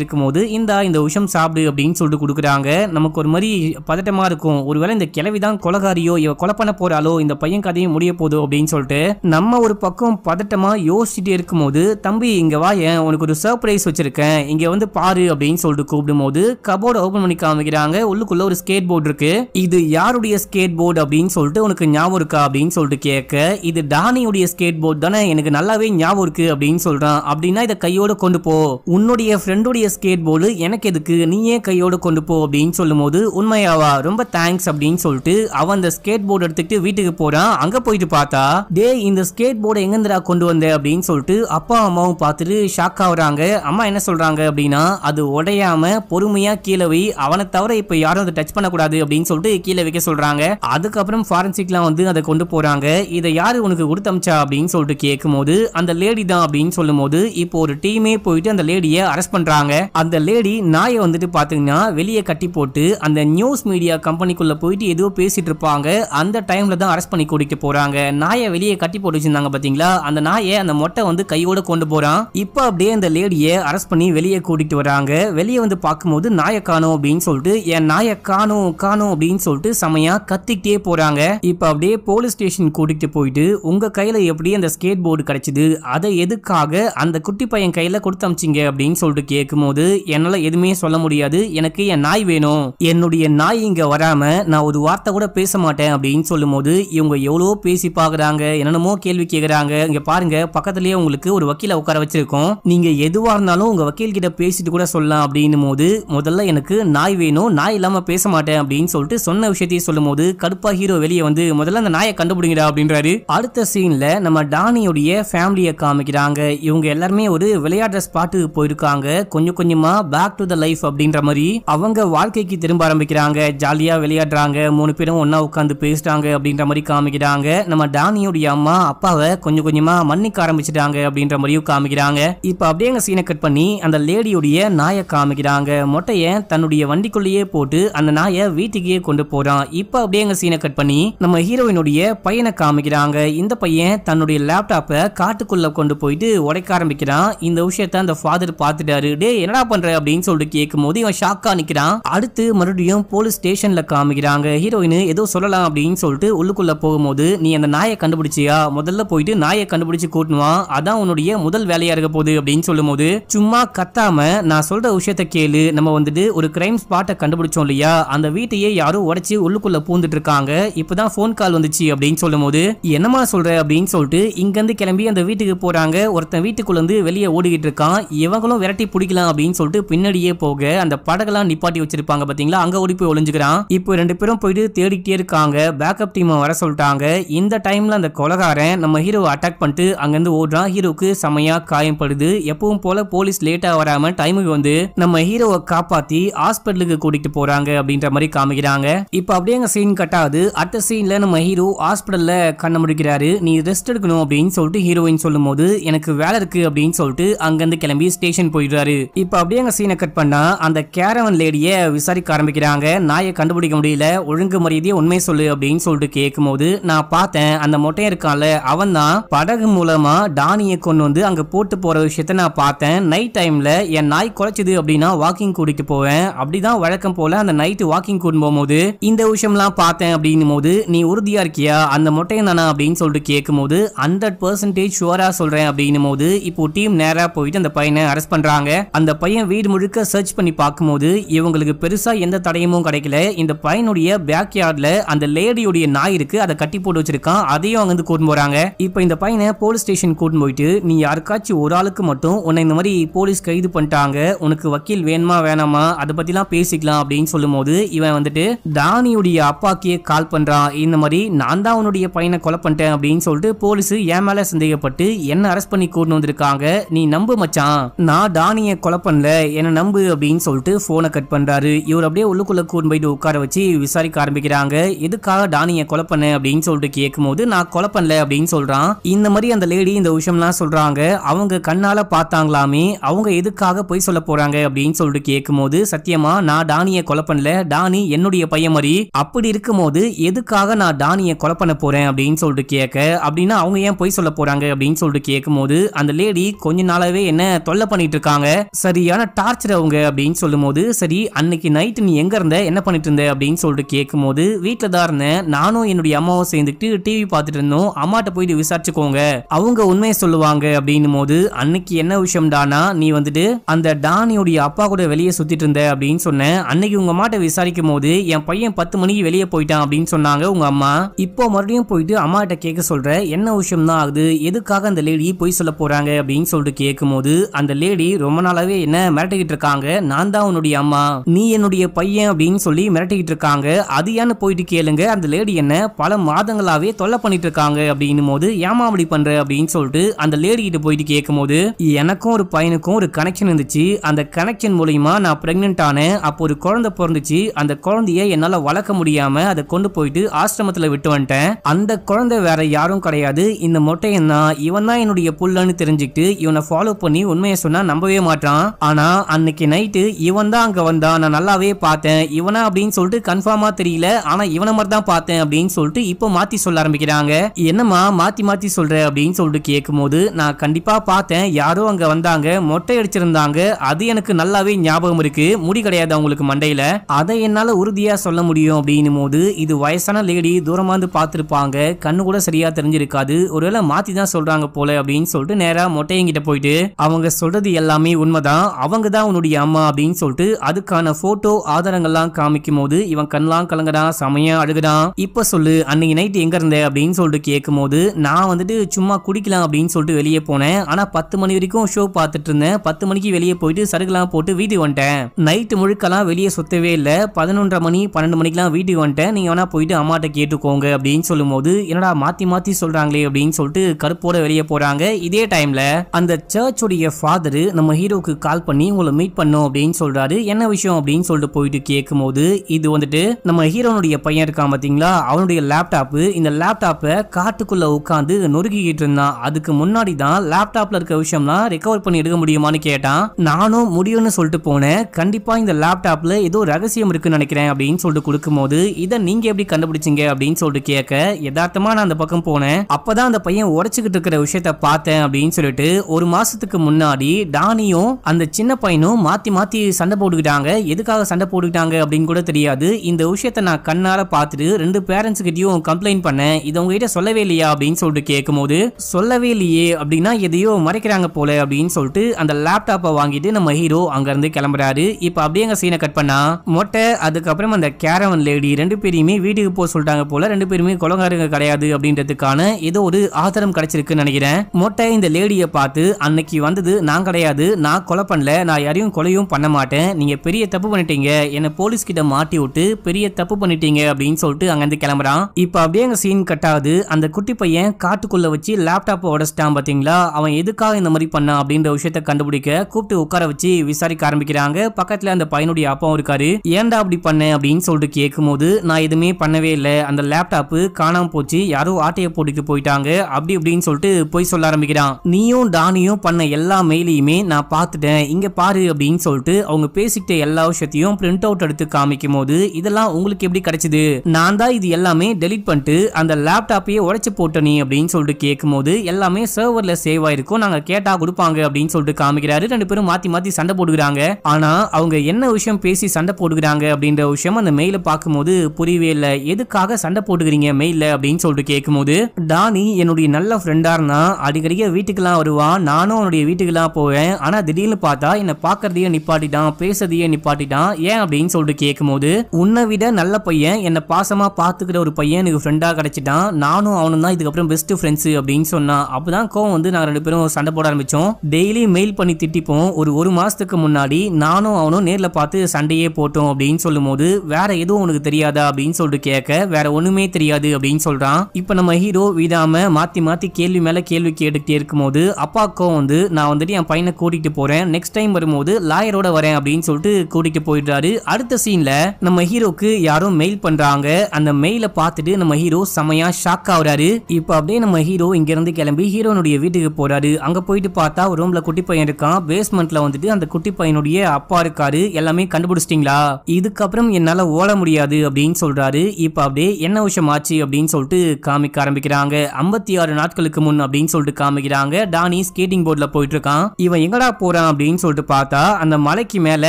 இருக்கும் போது இந்தா இந்த விஷம் சாப்பிடு அப்படின்னு சொல்லிட்டு கொடுக்குறான் சொல்லிட்டாங்க நமக்கு ஒரு மாதிரி பதட்டமாக இருக்கும் ஒருவேளை இந்த கிளவி தான் கொலகாரியோ இவ கொலை பண்ண போறாளோ இந்த பையன் கதையும் முடிய போதோ அப்படின்னு சொல்லிட்டு நம்ம ஒரு பக்கம் பதட்டமாக யோசிச்சுட்டே இருக்கும்போது தம்பி இங்கே வா ஏன் உனக்கு ஒரு சர்ப்ரைஸ் வச்சிருக்கேன் இங்கே வந்து பாரு அப்படின்னு சொல்லிட்டு கூப்பிடும்போது கபோர்டு ஓப்பன் பண்ணி காமிக்கிறாங்க உள்ளுக்குள்ள ஒரு ஸ்கேட் போர்டு இருக்கு இது யாருடைய ஸ்கேட் போர்டு அப்படின்னு சொல்லிட்டு உனக்கு ஞாபகம் இருக்கா அப்படின்னு சொல்லிட்டு கேட்க இது டானியுடைய ஸ்கேட் போர்டு தானே எனக்கு நல்லாவே ஞாபகம் இருக்கு அப்படின்னு சொல்றான் அப்படின்னா இதை கையோட கொண்டு போ உன்னுடைய ஃப்ரெண்டுடைய ஸ்கேட் போர்டு எனக்கு எதுக்கு நீ ஏன் கையோட கொண்டு போ போ அப்படின்னு சொல்லும்போது உண்மையாவா ரொம்ப தேங்க்ஸ் அப்படின்னு சொல்லிட்டு அவன் அந்த ஸ்கேட் போர்டு எடுத்துட்டு வீட்டுக்கு போறான் அங்க போயிட்டு பார்த்தா டே இந்த ஸ்கேட் போர்டு எங்கந்திரா கொண்டு வந்த அப்படின்னு சொல்லிட்டு அப்பா அம்மாவும் பார்த்துட்டு ஷாக் ஆகுறாங்க அம்மா என்ன சொல்றாங்க அப்படின்னா அது உடையாம பொறுமையா கீழே வை அவனை தவிர இப்ப யாரும் அதை டச் பண்ணக்கூடாது அப்படின்னு சொல்லிட்டு கீழே வைக்க சொல்றாங்க அதுக்கப்புறம் ஃபாரன்சிக்லாம் வந்து அதை கொண்டு போறாங்க இதை யாரு உனக்கு கொடுத்தமிச்சா அப்படின்னு சொல்லிட்டு கேட்கும் போது அந்த லேடி தான் அப்படின்னு சொல்லும் போது இப்போ ஒரு டீமே போயிட்டு அந்த லேடியை அரெஸ்ட் பண்றாங்க அந்த லேடி நாயை வந்துட்டு பாத்தீங்கன்னா வெளியே கட்டி போட்டு அந்த நியூஸ் மீடியா கம்பெனிக்குள்ளே போயிட்டு ஏதோ பேசிகிட்டு இருப்பாங்க அந்த டைமில் தான் அரெஸ்ட் பண்ணி கூட்டிகிட்டு போகிறாங்க நாயை வெளியே கட்டி போட்டு வச்சுருந்தாங்க பார்த்தீங்களா அந்த நாயை அந்த மொட்டை வந்து கையோட கொண்டு போகிறான் இப்போ அப்படியே அந்த லேடியை அரெஸ்ட் பண்ணி வெளியே கூட்டிகிட்டு வராங்க வெளியே வந்து பார்க்கும்போது நாயை காணும் அப்படின்னு சொல்லிட்டு என் நாயை காணும் காணும் அப்படின்னு சொல்லிட்டு செமையாக கத்திக்கிட்டே போகிறாங்க இப்போ அப்படியே போலீஸ் ஸ்டேஷன் கூட்டிகிட்டு போயிட்டு உங்கள் கையில் எப்படி அந்த ஸ்கேட் போர்டு கிடைச்சது அதை எதுக்காக அந்த குட்டி பையன் கையில் கொடுத்து அமிச்சிங்க அப்படின்னு சொல்லிட்டு கேட்கும்போது என்னால் எதுவுமே சொல்ல முடியாது எனக்கு என் நாய் நாய் வேணும் என்னுடைய நாய் இங்க வராம நான் ஒரு வார்த்தை கூட பேச மாட்டேன் அப்படின்னு சொல்லும் போது இவங்க எவ்வளவோ பேசி பாக்குறாங்க என்னென்னமோ கேள்வி கேக்குறாங்க இங்க பாருங்க பக்கத்துலயே உங்களுக்கு ஒரு வக்கீல உட்கார வச்சிருக்கோம் நீங்க எதுவா இருந்தாலும் உங்க வக்கீல் கிட்ட பேசிட்டு கூட சொல்லலாம் அப்படின்னும் போது முதல்ல எனக்கு நாய் வேணும் நாய் இல்லாம பேச மாட்டேன் அப்படின்னு சொல்லிட்டு சொன்ன விஷயத்தையும் சொல்லும் போது கடுப்பா ஹீரோ வெளியே வந்து முதல்ல அந்த நாயை கண்டுபிடிங்கடா அப்படின்றாரு அடுத்த சீன்ல நம்ம டானியுடைய ஃபேமிலியை காமிக்கிறாங்க இவங்க எல்லாருமே ஒரு விளையாடுற ஸ்பாட்டுக்கு போயிருக்காங்க கொஞ்சம் கொஞ்சமா பேக் டு த லைஃப் அப்படின்ற மாதிரி அவங்க வாழ்க்கைக்கு திரும்ப ஆரம்பிக்கிறாங்க ஜாலியாக விளையாடுறாங்க மூணு பேரும் ஒன்றா உட்காந்து பேசுகிறாங்க அப்படின்ற மாதிரி காமிக்கிறாங்க நம்ம டானியுடைய அம்மா அப்பாவை கொஞ்சம் கொஞ்சமாக மன்னிக்க ஆரம்பிச்சிட்டாங்க அப்படின்ற மாதிரியும் காமிக்கிறாங்க இப்போ அப்படியே எங்கள் சீனை கட் பண்ணி அந்த லேடியுடைய நாயை காமிக்கிறாங்க மொட்டையை தன்னுடைய வண்டிக்குள்ளேயே போட்டு அந்த நாயை வீட்டுக்கே கொண்டு போகிறான் இப்போ அப்படியே எங்கள் சீனை கட் பண்ணி நம்ம ஹீரோயினுடைய பையனை காமிக்கிறாங்க இந்த பையன் தன்னுடைய லேப்டாப்பை காட்டுக்குள்ளே கொண்டு போயிட்டு உடைக்க ஆரம்பிக்கிறான் இந்த விஷயத்த அந்த ஃபாதர் பார்த்துட்டாரு டே என்னடா பண்ணுற அப்படின்னு சொல்லிட்டு கேட்கும் போது இவன் ஷாக்காக நிற்கிறான் அடுத்து மறுபடியும் போலீஸ் ஸ்டேஷன்ல காமிக்கிறாங்க ஹீரோயின் ஏதோ சொல்லலாம் அப்படின்னு சொல்லிட்டு உள்ளுக்குள்ள போகும்போது நீ அந்த நாயை கண்டுபிடிச்சியா முதல்ல போயிட்டு நாயை கண்டுபிடிச்சு கூட்டணும் அதான் உன்னுடைய முதல் வேலையா இருக்க போகுது அப்படின்னு சொல்லும் போது சும்மா கத்தாம நான் சொல்ற விஷயத்த கேளு நம்ம வந்துட்டு ஒரு கிரைம் ஸ்பாட்டை கண்டுபிடிச்சோம் இல்லையா அந்த வீட்டையே யாரும் உடச்சி உள்ளுக்குள்ள பூந்துட்டு இருக்காங்க இப்பதான் போன் கால் வந்துச்சு அப்படின்னு சொல்லும்போது போது என்னமா சொல்ற அப்படின்னு சொல்லிட்டு இங்க இருந்து கிளம்பி அந்த வீட்டுக்கு போறாங்க ஒருத்தன் வீட்டுக்குள்ள இருந்து வெளியே ஓடிக்கிட்டு இருக்கான் இவங்களும் விரட்டி பிடிக்கலாம் அப்படின்னு சொல்லிட்டு பின்னாடியே போக அந்த படகெல்லாம் நிப்பாட்டி வச்சிருப்பாங்க பாத்தீங்களா அங்க ஓடி போய் ஒளிஞ்சுக்கிறான் இப்போ ரெண்டு பேரும் போயிட்டு தேடிக்கிட்டே இருக்காங்க பேக்கப் டீம் வர சொல்லிட்டாங்க இந்த டைம்ல அந்த கொலகாரன் நம்ம ஹீரோவை அட்டாக் பண்ணிட்டு இருந்து ஓடுறான் ஹீரோக்கு செமையா காயம்படுது எப்பவும் போல போலீஸ் லேட்டா வராம டைமுக்கு வந்து நம்ம ஹீரோவை காப்பாத்தி ஹாஸ்பிட்டலுக்கு கூட்டிட்டு போறாங்க அப்படின்ற மாதிரி காமிக்கிறாங்க இப்ப அப்படியே அங்க சீன் கட்டாது அடுத்த சீன்ல நம்ம ஹீரோ ஹாஸ்பிட்டல்ல கண்ண முடிக்கிறாரு நீ ரெஸ்ட் எடுக்கணும் அப்படின்னு சொல்லிட்டு ஹீரோயின் சொல்லும் போது எனக்கு வேலை இருக்கு அப்படின்னு சொல்லிட்டு இருந்து கிளம்பி ஸ்டேஷன் போயிடுறாரு இப்ப அப்படியே அங்க சீனை கட் பண்ணா அந்த கேரவன் லேடிய விசாரிக்க ஆரம்பிக்கிறாங்க நாயை கண்டுபிடிக்க முடியல ஒழுங்கு மரியாதையை உண்மை சொல்லு அப்படின்னு சொல்லிட்டு கேட்கும் போது நான் பார்த்தேன் அந்த மொட்டை இருக்கான்ல அவன் தான் படகு மூலமா டானியை கொண்டு வந்து அங்க போட்டு போற விஷயத்த நான் பார்த்தேன் நைட் டைம்ல என் நாய் குறைச்சது அப்படின்னா வாக்கிங் கூட்டிட்டு போவேன் அப்படிதான் வழக்கம் போல அந்த நைட் வாக்கிங் கூட்டு போகும்போது இந்த விஷயம்லாம் பார்த்தேன் அப்படின் போது நீ உறுதியா இருக்கியா அந்த மொட்டை தானா அப்படின்னு சொல்லிட்டு கேட்கும் போது ஹண்ட்ரட் பர்சன்டேஜ் ஷுவரா சொல்றேன் அப்படின்னு போது இப்போ டீம் நேரா போயிட்டு அந்த பையனை அரெஸ்ட் பண்றாங்க அந்த பையன் வீடு முழுக்க சர்ச் பண்ணி பார்க்கும்போது இவங்களுக்கு அவங்களுக்கு பெருசாக எந்த தடையமும் கிடைக்கல இந்த பையனுடைய பேக் யார்டில் அந்த லேடியுடைய நாய் இருக்கு அதை கட்டி போட்டு வச்சிருக்கான் அதையும் அங்கே வந்து கூட்டு போகிறாங்க இப்போ இந்த பையனை போலீஸ் ஸ்டேஷன் கூட்டு போயிட்டு நீ யாருக்காச்சும் ஒரு ஆளுக்கு மட்டும் உன்னை இந்த மாதிரி போலீஸ் கைது பண்ணிட்டாங்க உனக்கு வக்கீல் வேணுமா வேணாமா அதை பற்றிலாம் பேசிக்கலாம் அப்படின்னு சொல்லும்போது இவன் வந்துட்டு தானியுடைய அப்பாக்கே கால் பண்ணுறான் இந்த மாதிரி நான் தான் உன்னுடைய பையனை கொலை பண்ணிட்டேன் அப்படின்னு சொல்லிட்டு போலீஸ் என் மேலே சந்தேகப்பட்டு என்னை அரெஸ்ட் பண்ணி கூட்டு வந்திருக்காங்க நீ நம்பு மச்சான் நான் தானியை கொலை பண்ணல என்னை நம்பு அப்படின்னு சொல்லிட்டு ஃபோனை கட் பண்ண பண்றாரு இவர் அப்படியே உள்ளுக்குள்ள கூண்டு போயிட்டு உட்கார வச்சு விசாரிக்க ஆரம்பிக்கிறாங்க எதுக்காக டானியை கொலை பண்ண அப்படின்னு சொல்லிட்டு போது நான் கொலை பண்ணல அப்படின்னு சொல்றான் இந்த மாதிரி அந்த லேடி இந்த விஷயம்லாம் சொல்றாங்க அவங்க கண்ணால பார்த்தாங்களாமே அவங்க எதுக்காக போய் சொல்ல போறாங்க அப்படின்னு சொல்லிட்டு போது சத்தியமா நான் டானியை கொலை பண்ணல டானி என்னுடைய பையன் மாதிரி அப்படி இருக்கும்போது எதுக்காக நான் டானியை கொலை பண்ண போறேன் அப்படின்னு சொல்லிட்டு கேட்க அப்படின்னா அவங்க ஏன் போய் சொல்ல போறாங்க அப்படின்னு சொல்லிட்டு போது அந்த லேடி கொஞ்ச நாளாவே என்ன தொல்லை பண்ணிட்டு இருக்காங்க சரியான டார்ச்சர் அவங்க அப்படின்னு சொல்லும் போது சரி அன்னைக்கு நைட்டு நீ எங்கே இருந்த என்ன பண்ணிட்டு இருந்த அப்படின்னு சொல்லிட்டு கேட்கும்போது வீட்டில் தான் இருந்தேன் நானும் என்னுடைய அம்மாவும் சேர்ந்துட்டு டிவி பார்த்துட்டு இருந்தோம் அம்மாட்ட போயிட்டு விசாரிச்சுக்கோங்க அவங்க உண்மையை சொல்லுவாங்க அப்படின்னும் போது அன்னைக்கு என்ன விஷயம் டானா நீ வந்துட்டு அந்த டானியுடைய அப்பா கூட வெளியே சுத்திட்டு இருந்த அப்படின்னு சொன்னேன் அன்னைக்கு உங்க அம்மாட்ட விசாரிக்கும் போது என் பையன் பத்து மணிக்கு வெளியே போயிட்டான் அப்படின்னு சொன்னாங்க உங்க அம்மா இப்போ மறுபடியும் போயிட்டு அம்மா கிட்ட கேட்க சொல்ற என்ன விஷயம் தான் ஆகுது எதுக்காக அந்த லேடி போய் சொல்ல போறாங்க அப்படின்னு சொல்லிட்டு கேட்கும் போது அந்த லேடி ரொம்ப நாளாவே என்ன மிரட்டிக்கிட்டு இருக்காங்க நான் தான் உன்னுடைய அம்மா நீ என்னுடைய பையன் அப்படின்னு சொல்லி மிரட்டிக்கிட்டு இருக்காங்க அது ஏன்னு போயிட்டு கேளுங்க அந்த லேடி என்ன பல மாதங்களாவே தொல்லை பண்ணிட்டு இருக்காங்க அப்படின்னும் போது ஏமா அப்படி பண்ற அப்படின்னு சொல்லிட்டு அந்த லேடி கிட்ட போயிட்டு கேட்கும் போது எனக்கும் ஒரு பையனுக்கும் ஒரு கனெக்ஷன் இருந்துச்சு அந்த கனெக்ஷன் மூலியமா நான் பிரெக்னென்ட் ஆனேன் அப்போ ஒரு குழந்தை பிறந்துச்சு அந்த குழந்தைய என்னால வளர்க்க முடியாம அதை கொண்டு போயிட்டு ஆசிரமத்துல விட்டு வந்துட்டேன் அந்த குழந்தை வேற யாரும் கிடையாது இந்த மொட்டையன் தான் இவன் தான் என்னுடைய புள்ளன்னு தெரிஞ்சுக்கிட்டு இவனை ஃபாலோ பண்ணி உண்மையை சொன்னா நம்பவே மாட்டான் ஆனா அன்னைக்கு நைட்டு இவன் தான் அங்க வந்தான் நான் நல்லாவே பார்த்தேன் இவனா அப்படின்னு சொல்லிட்டு கன்ஃபார்மா தெரியல ஆனா இவனை மாதிரி தான் பார்த்தேன் அப்படின்னு சொல்லிட்டு இப்போ மாத்தி சொல்ல ஆரம்பிக்கிறாங்க என்னம்மா மாத்தி மாத்தி சொல்ற அப்படின்னு சொல்லிட்டு கேட்கும் போது நான் கண்டிப்பா பார்த்தேன் யாரோ அங்க வந்தாங்க மொட்டை அடிச்சிருந்தாங்க அது எனக்கு நல்லாவே ஞாபகம் இருக்கு முடி கிடையாது அவங்களுக்கு மண்டையில அதை என்னால உறுதியா சொல்ல முடியும் அப்படின்னும் போது இது வயசான லேடி தூரமா இருந்து பார்த்துருப்பாங்க கண்ணு கூட சரியா தெரிஞ்சிருக்காது ஒருவேளை மாத்தி தான் சொல்றாங்க போல அப்படின்னு சொல்லிட்டு நேரா மொட்டையங்கிட்ட போயிட்டு அவங்க சொல்றது எல்லாமே உண்மைதான் அவங்க தான் உன்னுடைய அம்மா அப்படின்னு சொல்லிட்டு அதுக்கான அதுக்கான போட்டோ ஆதாரங்கள்லாம் காமிக்கும் போது இவன் கண்ணெல்லாம் கலங்கடா செமையா அழுகுடான் இப்ப சொல்லு அன்னைக்கு நைட் எங்க இருந்த அப்படின்னு சொல்லிட்டு கேட்கும் போது நான் வந்துட்டு சும்மா குடிக்கலாம் அப்படின்னு சொல்லிட்டு வெளியே போனேன் ஆனா பத்து மணி வரைக்கும் ஷோ பார்த்துட்டு இருந்தேன் பத்து மணிக்கு வெளியே போயிட்டு சருகுலாம் போட்டு வீட்டுக்கு வந்துட்டேன் நைட்டு முழுக்கெல்லாம் வெளியே சுத்தவே இல்லை பதினொன்றரை மணி பன்னெண்டு மணிக்கெல்லாம் வீட்டுக்கு வந்துட்டேன் நீங்க வேணா போயிட்டு அம்மாட்ட கேட்டுக்கோங்க அப்படின்னு சொல்லும்போது என்னடா மாத்தி மாத்தி சொல்றாங்களே அப்படின்னு சொல்லிட்டு கருப்போட வெளியே போறாங்க இதே டைம்ல அந்த சர்ச்சோடைய ஃபாதரு நம்ம ஹீரோக்கு கால் பண்ணி உங்களை மீட் பண்ணும் அப்படின்னு சொல்றாரு என்ன விஷயம் வேணும் அப்படின்னு சொல்லிட்டு போயிட்டு கேட்கும் போது இது வந்துட்டு நம்ம ஹீரோனுடைய பையன் இருக்கான் பார்த்தீங்களா அவனுடைய லேப்டாப்பு இந்த லேப்டாப்பை காட்டுக்குள்ள உட்காந்து நொறுக்கிக்கிட்டு இருந்தான் அதுக்கு முன்னாடி தான் லேப்டாப்ல இருக்க விஷயம்லாம் ரெக்கவர் பண்ணி எடுக்க முடியுமான்னு கேட்டான் நானும் முடியும்னு சொல்லிட்டு போனேன் கண்டிப்பா இந்த லேப்டாப்ல ஏதோ ரகசியம் இருக்குன்னு நினைக்கிறேன் அப்படின்னு சொல்லிட்டு கொடுக்கும்போது இதை நீங்க எப்படி கண்டுபிடிச்சிங்க அப்படின்னு சொல்லிட்டு கேட்க யதார்த்தமா நான் அந்த பக்கம் போனேன் அப்பதான் அந்த பையன் உடச்சுக்கிட்டு இருக்கிற விஷயத்த பார்த்தேன் அப்படின்னு சொல்லிட்டு ஒரு மாசத்துக்கு முன்னாடி டானியும் அந்த சின்ன பையனும் மாத்தி மாத்தி சண்டை போட்டுக்கிட்டாங்க எதுக்காக சண்டை போட்டுக்கிட்டாங்க அப்படின்னு கூட தெரியாது இந்த விஷயத்த நான் கண்ணால பார்த்துட்டு ரெண்டு கிட்டயும் கம்ப்ளைண்ட் பண்ணேன் இது உங்ககிட்ட சொல்லவே இல்லையா அப்படின்னு சொல்லிட்டு கேட்கும்போது சொல்லவே இல்லையே அப்படின்னா எதையோ மறைக்கிறாங்க போல அப்படின்னு சொல்லிட்டு அந்த லேப்டாப்பை வாங்கிட்டு நம்ம ஹீரோ இருந்து கிளம்புறாரு இப்போ அப்படியே எங்கள் சீனை கட் பண்ணா மொட்டை அதுக்கப்புறம் அந்த கேரவன் லேடி ரெண்டு பேரையுமே வீட்டுக்கு போக சொல்லிட்டாங்க போல ரெண்டு பேருமே குலங்காரங்க கிடையாது அப்படின்றதுக்கான ஏதோ ஒரு ஆதாரம் கிடைச்சிருக்குன்னு நினைக்கிறேன் மொட்டை இந்த லேடியை பார்த்து அன்னைக்கு வந்தது நான் கிடையாது நான் கொலை பண்ணல நான் யாரையும் கொலையும் பண்ண மாட்டேன் நீங்க பெரிய தப்பு பண்ணிட்டீங்க என்னை போலீஸ் கிட்ட மாட்டி விட்டு பெரிய தப்பு பண்ணிட்டீங்க அப்படின்னு சொல்லிட்டு அங்கேருந்து கிளம்புறான் இப்போ அப்படியே அங்கே சீன் கட் ஆகுது அந்த குட்டி பையன் காட்டுக்குள்ளே வச்சு லேப்டாப்பை உடச்சிட்டான் பாத்தீங்களா அவன் எதுக்காக இந்த மாதிரி பண்ணான் அப்படின்ற விஷயத்த கண்டுபிடிக்க கூப்பிட்டு உட்கார வச்சு விசாரிக்க ஆரம்பிக்கிறாங்க பக்கத்தில் அந்த பையனுடைய அப்பாவும் இருக்காரு ஏன்டா அப்படி பண்ண அப்படின்னு சொல்லிட்டு கேட்கும்போது நான் எதுவுமே பண்ணவே இல்லை அந்த லேப்டாப்பு காணாமல் போச்சு யாரோ ஆட்டைய போட்டுட்டு போயிட்டாங்க அப்படி இப்படின்னு சொல்லிட்டு போய் சொல்ல ஆரம்பிக்கிறான் நீயும் டானியும் பண்ண எல்லா மெயிலையுமே நான் பார்த்துட்டேன் இங்கே பாரு அப்படின்னு சொல்லிட்டு அவங்க பேசிக்கிட்ட எல்லா விஷயத்தையும் பிரிண்ட் அவுட் எடுத்து காமிக்கும் போது இதெல்லாம் உங்களுக்கு எப்படி கிடைச்சது நான் தான் இது எல்லாமே டெலிட் பண்ணிட்டு அந்த லேப்டாப்பையே உடைச்சு போட்டனி அப்படின்னு சொல்லிட்டு கேட்கும் போது எல்லாமே சர்வர்ல சேவ் ஆயிருக்கும் நாங்க கேட்டா கொடுப்பாங்க அப்படின்னு சொல்லிட்டு காமிக்கிறாரு ரெண்டு பேரும் மாத்தி மாத்தி சண்டை போடுகிறாங்க ஆனா அவங்க என்ன விஷயம் பேசி சண்டை போடுகிறாங்க அப்படின்ற விஷயம் அந்த மெயில பார்க்கும்போது புரியவே இல்ல எதுக்காக சண்டை போட்டுக்கிறீங்க மெயில அப்படின்னு சொல்லிட்டு கேட்கும் போது டானி என்னுடைய நல்ல ஃப்ரெண்டா இருந்தா அடிக்கடிக்க வீட்டுக்கெல்லாம் வருவான் நானும் அவனுடைய வீட்டுக்கெல்லாம் போவேன் ஆனா திடீர்னு பார்த்தா என்ன பார்க்கறதையே நிப்பாட்டிட்டான் பேசுறதையே நிப்பாட்டி நிப்பாட்டிட்டான் ஏன் அப்படின்னு சொல்லிட்டு கேட்கும்போது உன்னை விட நல்ல பையன் என்னை பாசமா பாத்துக்கிற ஒரு பையன் எனக்கு ஃப்ரெண்டா கிடைச்சிட்டான் நானும் அவனும் தான் இதுக்கப்புறம் பெஸ்ட் ஃப்ரெண்ட்ஸ் அப்படின்னு சொன்னான் அப்பதான் கோவம் வந்து நாங்க ரெண்டு பேரும் சண்டை போட ஆரம்பிச்சோம் டெய்லி மெயில் பண்ணி திட்டிப்போம் ஒரு ஒரு மாசத்துக்கு முன்னாடி நானும் அவனும் நேர்ல பார்த்து சண்டையே போட்டோம் அப்படின்னு சொல்லும் போது வேற எதுவும் உனக்கு தெரியாதா அப்படின்னு சொல்லிட்டு கேட்க வேற ஒண்ணுமே தெரியாது அப்படின்னு சொல்றான் இப்ப நம்ம ஹீரோ வீதாம மாத்தி மாத்தி கேள்வி மேல கேள்வி கேட்டுக்கிட்டே இருக்கும்போது அப்பாக்கும் வந்து நான் வந்துட்டு என் பையனை கூட்டிகிட்டு போகிறேன் நெக்ஸ்ட் டைம் வரும்போது லாயரோட வரேன் அப்படின்னு சொல்லிட்டு கூட்டிட்டு போயிடுறாரு அடுத்த சீன்ல நம்ம ஹீரோக்கு யாரும் மெயில் பண்றாங்க அந்த மெயில பார்த்துட்டு நம்ம ஹீரோ செமையா ஷாக் ஆகுறாரு இப்போ அப்படியே நம்ம ஹீரோ இங்க இருந்து கிளம்பி ஹீரோனுடைய வீட்டுக்கு போறாரு அங்க போயிட்டு பார்த்தா ஒரு ரூம்ல குட்டி பையன் இருக்கான் பேஸ்மெண்ட்ல வந்துட்டு அந்த குட்டி பையனுடைய அப்பா இருக்காரு எல்லாமே கண்டுபிடிச்சிட்டீங்களா இதுக்கப்புறம் என்னால ஓட முடியாது அப்படின்னு சொல்றாரு இப்ப அப்படியே என்ன விஷயம் ஆச்சு அப்படின்னு சொல்லிட்டு காமிக்க ஆரம்பிக்கிறாங்க ஐம்பத்தி ஆறு நாட்களுக்கு முன் அப்படின்னு சொல்லிட்டு காமிக்கிறாங்க டானி ஸ்கேட்டிங் போர்ட்ல போயிட்டு இருக்கான் இவன் எங்கடா போறான் அப்படின்னு சொல்லிட்டு பார்த்தா அந்த மலைக்கு மேல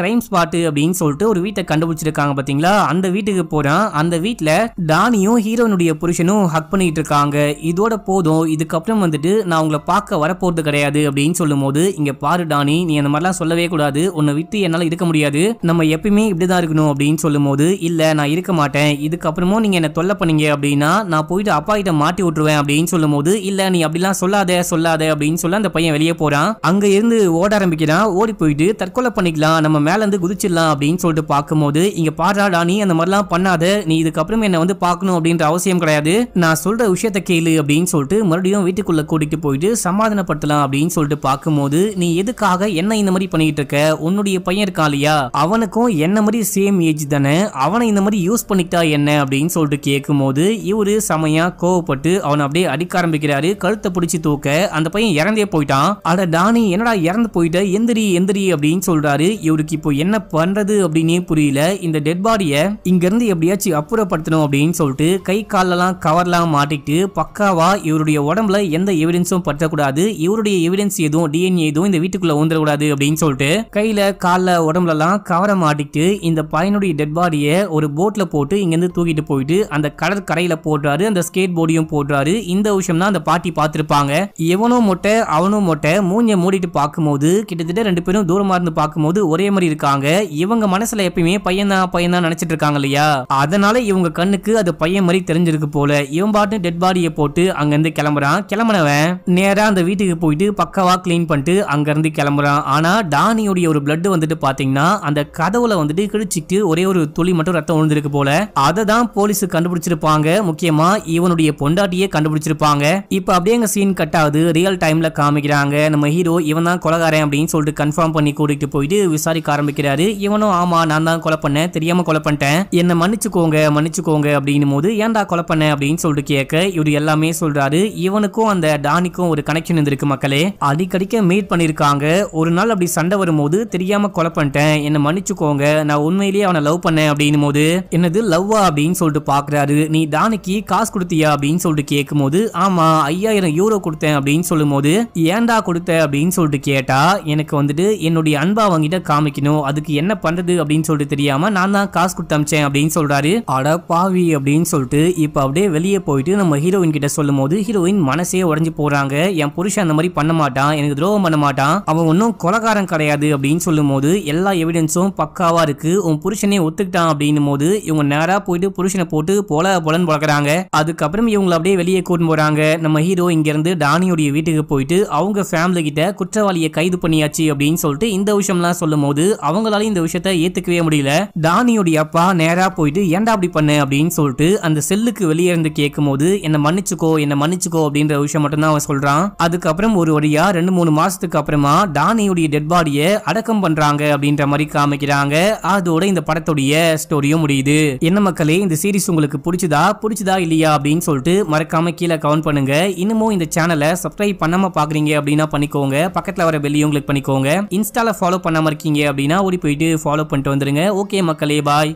கிரைம் ஸ்பாட்டு அப்படின்னு சொல்லிட்டு ஒரு வீட்டை கண்டுபிடிச்சிருக்காங்க பாத்தீங்களா அந்த வீட்டுக்கு போறான் அந்த வீட்டில் டானியும் ஹீரோனுடைய புருஷனும் ஹக் பண்ணிட்டு இருக்காங்க இதோட போதும் இதுக்கப்புறம் வந்துட்டு நான் உங்களை பார்க்க வரப்போறது கிடையாது அப்படின்னு சொல்லும் போது இங்க பாரு டானி நீ அந்த மாதிரிலாம் சொல்லவே கூடாது உன்னை விட்டு என்னால் இருக்க முடியாது நம்ம எப்பயுமே இப்படிதான் இருக்கணும் அப்படின்னு சொல்லும் போது இல்லை நான் இருக்க மாட்டேன் இதுக்கப்புறமும் நீங்க என்ன தொல்லை பண்ணீங்க அப்படின்னா நான் போயிட்டு அப்பா கிட்ட மாட்டி விட்டுருவேன் அப்படின்னு சொல்லும் போது இல்ல நீ அப்படிலாம் சொல்லாத சொல்லாத அப்படின்னு சொல்ல அந்த பையன் வெளியே போறான் அங்கே இருந்து ஓட ஆரம்பிக்கிறான் ஓடி போயிட்டு தற்கொலை பண்ணிக்கலாம் நம்ம இருந்து குதிச்சிடலாம் அப்படின்னு சொல்லிட்டு பார்க்கும்போது இங்கே பாடுறா டானி அந்த மாதிரிலாம் பண்ணாத நீ இதுக்கப்புறம் என்னை வந்து பார்க்கணும் அப்படின்ற அவசியம் கிடையாது நான் சொல்கிற விஷயத்த கேளு அப்படின்னு சொல்லிட்டு மறுபடியும் வீட்டுக்குள்ளே கூட்டிகிட்டு போயிட்டு சமாதானப்படுத்தலாம் அப்படின்னு சொல்லிட்டு பார்க்கும்போது நீ எதுக்காக என்ன இந்த மாதிரி பண்ணிட்டு இருக்க உன்னுடைய பையன் இருக்கான் இல்லையா அவனுக்கும் என்ன மாதிரி சேம் ஏஜ் தானே அவனை இந்த மாதிரி யூஸ் பண்ணிக்கிட்டா என்ன அப்படின்னு சொல்லிட்டு கேட்கும்போது இவரு செமையா கோவப்பட்டு அவனை அப்படியே அடிக்க ஆரம்பிக்கிறாரு கழுத்தை பிடிச்சி தூக்க அந்த பையன் இறந்தே போயிட்டான் அட டானி என்னடா இறந்து போயிட்ட எந்திரி எந்திரி அப்படின்னு சொல்றாரு இவருக்கு இப்போ என்ன என்ன பண்ணுறது அப்படின்னே புரியல இந்த டெட் பாடியை இங்கேருந்து எப்படியாச்சும் அப்புறப்படுத்தணும் அப்படின்னு சொல்லிட்டு கை காலெல்லாம் கவர்லாம் மாட்டிக்கிட்டு பக்காவாக இவருடைய உடம்புல எந்த எவிடன்ஸும் பற்றக்கூடாது இவருடைய எவிடன்ஸ் எதுவும் டிஎன்ஏ எதுவும் இந்த வீட்டுக்குள்ளே ஊந்துடக்கூடாது அப்படின்னு சொல்லிட்டு கையில் காலில் உடம்புலலாம் கவரை மாட்டிக்கிட்டு இந்த பையனுடைய டெட் பாடியை ஒரு போட்டில் போட்டு இங்கேருந்து தூக்கிட்டு போயிட்டு அந்த கடற்கரையில் போடுறாரு அந்த ஸ்கேட் போர்டையும் போடுறாரு இந்த விஷயம் தான் அந்த பாட்டி பார்த்துருப்பாங்க எவனோ மொட்டை அவனும் மொட்டை மூஞ்ச மூடிட்டு பார்க்கும்போது கிட்டத்தட்ட ரெண்டு பேரும் தூரமாக இருந்து பார்க்கும்போது ஒரே மாதிரி இருக்காங்க இவங்க மனசுல எப்பயுமே பையன் தான் நினைச்சிட்டு இருக்காங்க இல்லையா அதனால இவங்க கண்ணுக்கு அது பையன் மாதிரி தெரிஞ்சிருக்கு போல இவன் பாட்டு டெட் பாடியை போட்டு அங்க இருந்து கிளம்புறான் கிளம்புனவன் நேரா அந்த வீட்டுக்கு போயிட்டு பக்கவா கிளீன் பண்ணிட்டு அங்க இருந்து கிளம்புறான் ஆனா டானியோடைய ஒரு பிளட் வந்துட்டு பாத்தீங்கன்னா அந்த கதவுல வந்துட்டு கிழிச்சிட்டு ஒரே ஒரு துளி மட்டும் ரத்தம் விழுந்திருக்கு போல அதை தான் போலீஸ் கண்டுபிடிச்சிருப்பாங்க முக்கியமா இவனுடைய பொண்டாட்டியே கண்டுபிடிச்சிருப்பாங்க இப்ப அப்படியே அங்க சீன் கட் ஆகுது ரியல் டைம்ல காமிக்கிறாங்க நம்ம ஹீரோ இவன் தான் கொலகாரன் அப்படின்னு சொல்லிட்டு கன்ஃபார்ம் பண்ணி கூட்டிட்டு போயிட்டு விசாரிக்க ஆரம்பிக்கிறாரு கிடையாது இவனும் ஆமா நான் தான் கொலை பண்ணேன் தெரியாம கொலை பண்ணிட்டேன் என்ன மன்னிச்சுக்கோங்க மன்னிச்சுக்கோங்க அப்படின்னு போது ஏன்டா கொலை பண்ண அப்படின்னு சொல்லிட்டு கேட்க இவரு எல்லாமே சொல்றாரு இவனுக்கும் அந்த டானிக்கும் ஒரு கனெக்ஷன் இருந்திருக்கு மக்களே அடிக்கடிக்க மீட் பண்ணிருக்காங்க ஒரு நாள் அப்படி சண்டை வரும்போது தெரியாம கொலை பண்ணிட்டேன் என்ன மன்னிச்சுக்கோங்க நான் உண்மையிலேயே அவனை லவ் பண்ணேன் அப்படின்னும் போது என்னது லவ்வா அப்படின்னு சொல்லிட்டு பாக்குறாரு நீ டானிக்கு காசு கொடுத்தியா அப்படின்னு சொல்லிட்டு கேட்கும் போது ஆமா ஐயாயிரம் யூரோ கொடுத்தேன் அப்படின்னு சொல்லும் போது ஏன்டா கொடுத்த அப்படின்னு சொல்லிட்டு கேட்டா எனக்கு வந்துட்டு என்னுடைய அன்பா அவங்கிட்ட காமிக்கணும் அதுக்கு அவனுக்கு என்ன பண்றது அப்படின்னு சொல்லிட்டு தெரியாம நான் தான் காசு கொடுத்து அமிச்சேன் அப்படின்னு சொல்றாரு அட பாவி அப்படின்னு சொல்லிட்டு இப்ப அப்படியே வெளியே போயிட்டு நம்ம ஹீரோயின் கிட்ட சொல்லும் போது ஹீரோயின் மனசே உடஞ்சு போறாங்க என் புருஷன் அந்த மாதிரி பண்ண மாட்டான் எனக்கு துரோகம் பண்ண மாட்டான் அவன் ஒன்னும் கொலகாரம் கிடையாது அப்படின்னு சொல்லும் போது எல்லா எவிடன்ஸும் பக்காவா இருக்கு உன் புருஷனே ஒத்துக்கிட்டான் அப்படின்னும் போது இவங்க நேரா போயிட்டு புருஷனை போட்டு போல புலன் பழக்கிறாங்க அதுக்கப்புறம் இவங்களை அப்படியே வெளியே கூட்டு போறாங்க நம்ம ஹீரோ இங்க இருந்து டானியோடைய வீட்டுக்கு போயிட்டு அவங்க ஃபேமிலி கிட்ட குற்றவாளியை கைது பண்ணியாச்சு அப்படின்னு சொல்லிட்டு இந்த விஷயம்லாம் சொல்லும் போது அவங்க அவங்களாலையும் இந்த விஷயத்த ஏத்துக்கவே முடியல அப்பா நேரா போயிட்டு அப்படி பண்ணு அப்படின்னு சொல்லிட்டு அந்த செல்லுக்கு வெளியே இருந்து கேட்கும் போது என்ன மன்னிச்சுக்கோ என்ன மன்னிச்சுக்கோ அப்படின்ற விஷயம் அவன் சொல்றான் அதுக்கப்புறம் ஒரு வழியா ரெண்டு மூணு மாசத்துக்கு அப்புறமா டெட் அடக்கம் பண்றாங்க அப்படின்ற மாதிரி காமிக்கிறாங்க அதோட இந்த படத்துடைய ஸ்டோரியும் முடியுது என்ன மக்களே இந்த சீரிஸ் உங்களுக்கு பிடிச்சதா பிடிச்சதா இல்லையா அப்படின்னு சொல்லிட்டு மறக்காம கீழே கமெண்ட் பண்ணுங்க இன்னமும் இந்த சேனலை சப்ஸ்கிரைப் பண்ணாம பாக்குறீங்க அப்படின்னா பண்ணிக்கோங்க பக்கத்துல வர பெல்லையும் பண்ணிக்கோங்க இன்ஸ்டால ஃபாலோ பண்ணாம இருக்கீங்க அப்படின்னா ஒரு போயிட்டு ஃபாலோ பண்ணிட்டு வந்துடுங்க ஓகே மக்களே பாய்